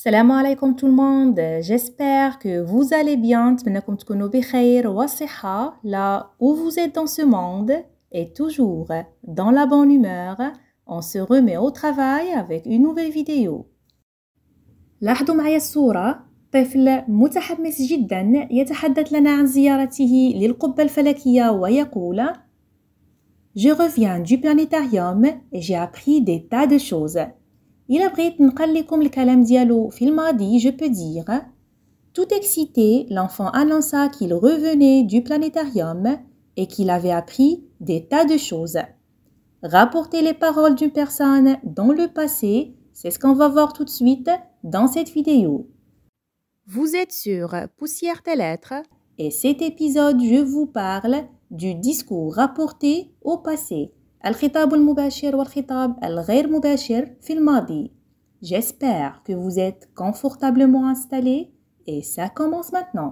Salam alaykum tout le monde, j'espère que vous allez bien, là où vous êtes dans ce monde et toujours dans la bonne humeur, on se remet au travail avec une nouvelle vidéo. Je reviens du planétarium et j'ai appris des tas de choses. Il بغيت نقل لكم الكلام ديالو في الماضي je peux dire Tout excité, l'enfant annonça qu'il revenait du planétarium et qu'il avait appris des tas de choses. Rapporter les paroles d'une personne dans le passé, c'est ce qu'on va voir tout de suite dans cette vidéo. Vous êtes sur Poussière des lettres et cet épisode, je vous parle du discours rapporté au passé. الخطاب المباشر والخطاب الغير مباشر في الماضي J'espère que vous êtes confortablement installé et ça commence maintenant.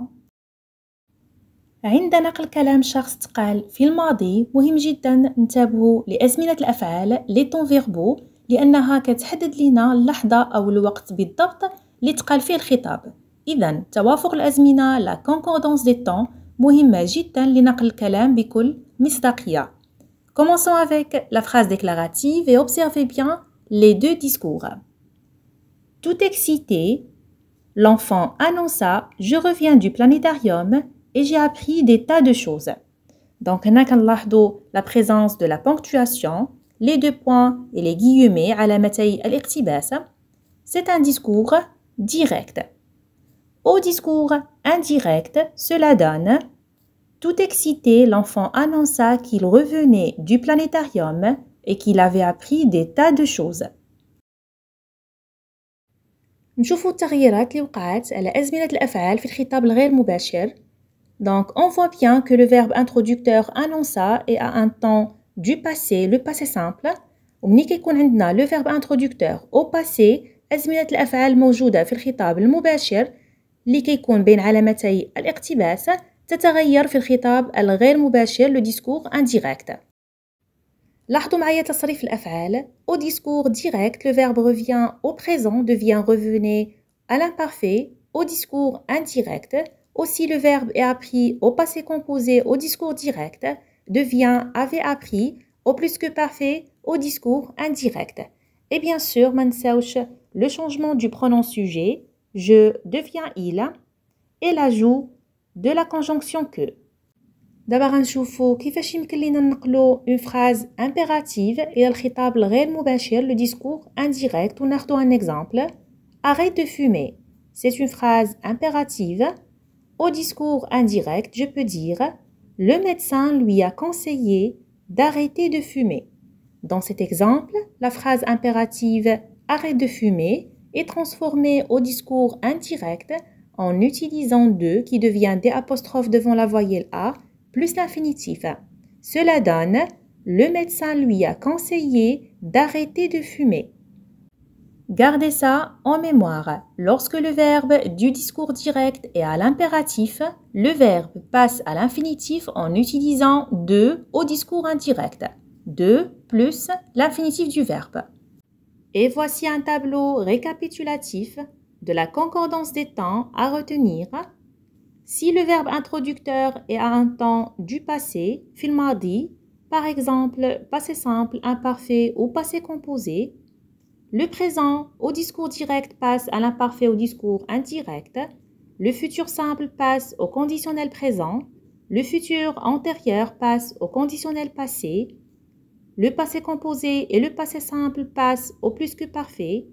عند نقل كلام شخص تقال في الماضي مهم جدا ننتبهوا لأزمنة الأفعال لي فيربو لأنها كتحدد لنا اللحظة أو الوقت بالضبط لي تقال فيه الخطاب إذا توافق الأزمنة لا كونكوردونس دي مهمة جدا لنقل الكلام بكل مصداقية Commençons avec la phrase déclarative et observez bien les deux discours. Tout excité, l'enfant annonça Je reviens du planétarium et j'ai appris des tas de choses. Donc, la présence de la ponctuation, les deux points et les guillemets à la al C'est un discours direct. Au discours indirect, cela donne tout excité, l'enfant annonça qu'il revenait du planétarium et qu'il avait appris des tas de choses. نشوفوا التغييرات اللي وقعت على أزمنة الأفعال في الخطاب الغير مباشر. Donc, on voit bien que le verbe introducteur annonça est à un temps du passé, le passé simple. ومني كيكون عندنا le verbe introducteur au passé, أزمنة الأفعال موجودة في الخطاب المباشر اللي كيكون بين علامتي الاقتباس le discours indirect الغير au discours direct le verbe revient au présent devient revenez à l'imparfait au discours indirect aussi le verbe est appris au passé composé au discours direct devient avait appris au plus que parfait au discours indirect et bien sûr le changement du pronom sujet je deviens il et l'ajout de la conjonction que. D'abord, D'abord, غنشوفو كيفاش يمكن لينا ننقلو une phrase impérative الى elle le discours indirect. indirect. On a un exemple. « arrête de fumer c'est une phrase impérative au discours indirect je peux dire le médecin lui a conseillé d'arrêter de fumer dans cet exemple la phrase impérative arrête de fumer est transformée au discours indirect en utilisant de qui devient des devant la voyelle A plus l'infinitif. Cela donne le médecin lui a conseillé d'arrêter de fumer. Gardez ça en mémoire. Lorsque le verbe du discours direct est à l'impératif, le verbe passe à l'infinitif en utilisant de au discours indirect. De plus l'infinitif du verbe. Et voici un tableau récapitulatif de la concordance des temps à retenir. Si le verbe introducteur est à un temps du passé, dit, par exemple passé simple, imparfait ou passé composé, le présent au discours direct passe à l'imparfait au discours indirect, le futur simple passe au conditionnel présent, le futur antérieur passe au conditionnel passé, le passé composé et le passé simple passent au plus que parfait,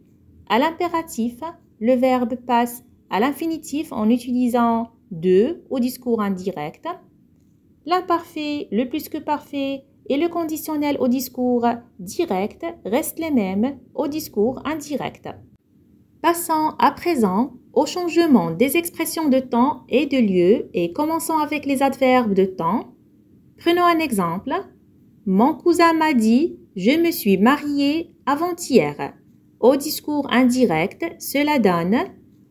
à l'impératif, le verbe passe à l'infinitif en utilisant de au discours indirect, l'imparfait, le plus que parfait et le conditionnel au discours direct restent les mêmes au discours indirect. Passons à présent au changement des expressions de temps et de lieu et commençons avec les adverbes de temps. Prenons un exemple. Mon cousin m'a dit ⁇ Je me suis mariée avant-hier ⁇ au discours indirect, cela donne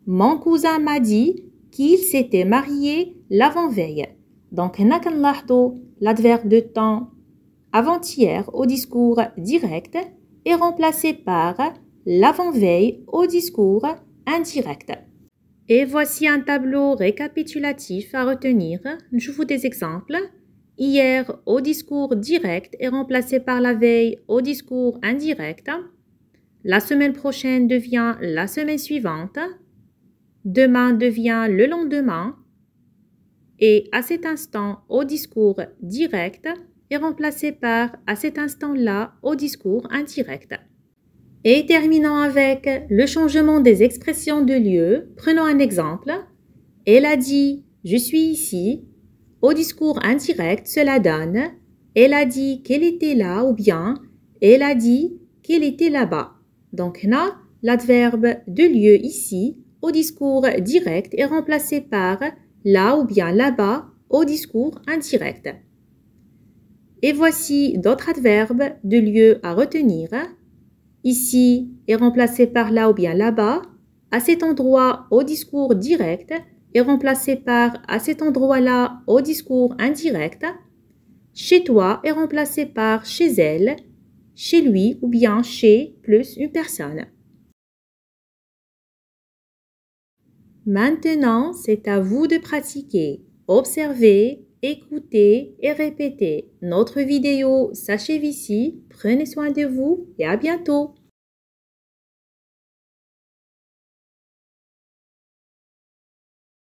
Mon cousin m'a dit qu'il s'était marié l'avant-veille. Donc, l'adverbe de temps avant-hier au discours direct est remplacé par l'avant-veille au discours indirect. Et voici un tableau récapitulatif à retenir. Je vous des exemples. Hier au discours direct est remplacé par la veille au discours indirect. La semaine prochaine devient la semaine suivante. Demain devient le lendemain. Et à cet instant, au discours direct est remplacé par à cet instant-là, au discours indirect. Et terminons avec le changement des expressions de lieu. Prenons un exemple. Elle a dit Je suis ici. Au discours indirect, cela donne Elle a dit qu'elle était là ou bien Elle a dit qu'elle était là-bas. Donc, l'adverbe de lieu ici au discours direct est remplacé par là ou bien là-bas au discours indirect. Et voici d'autres adverbes de lieu à retenir. Ici est remplacé par là ou bien là-bas. À cet endroit au discours direct est remplacé par à cet endroit-là au discours indirect. Chez toi est remplacé par chez elle chez lui ou bien chez plus une personne. Maintenant, c'est à vous de pratiquer. observer, écouter et répéter. Notre vidéo s'achève ici. Prenez soin de vous et à bientôt.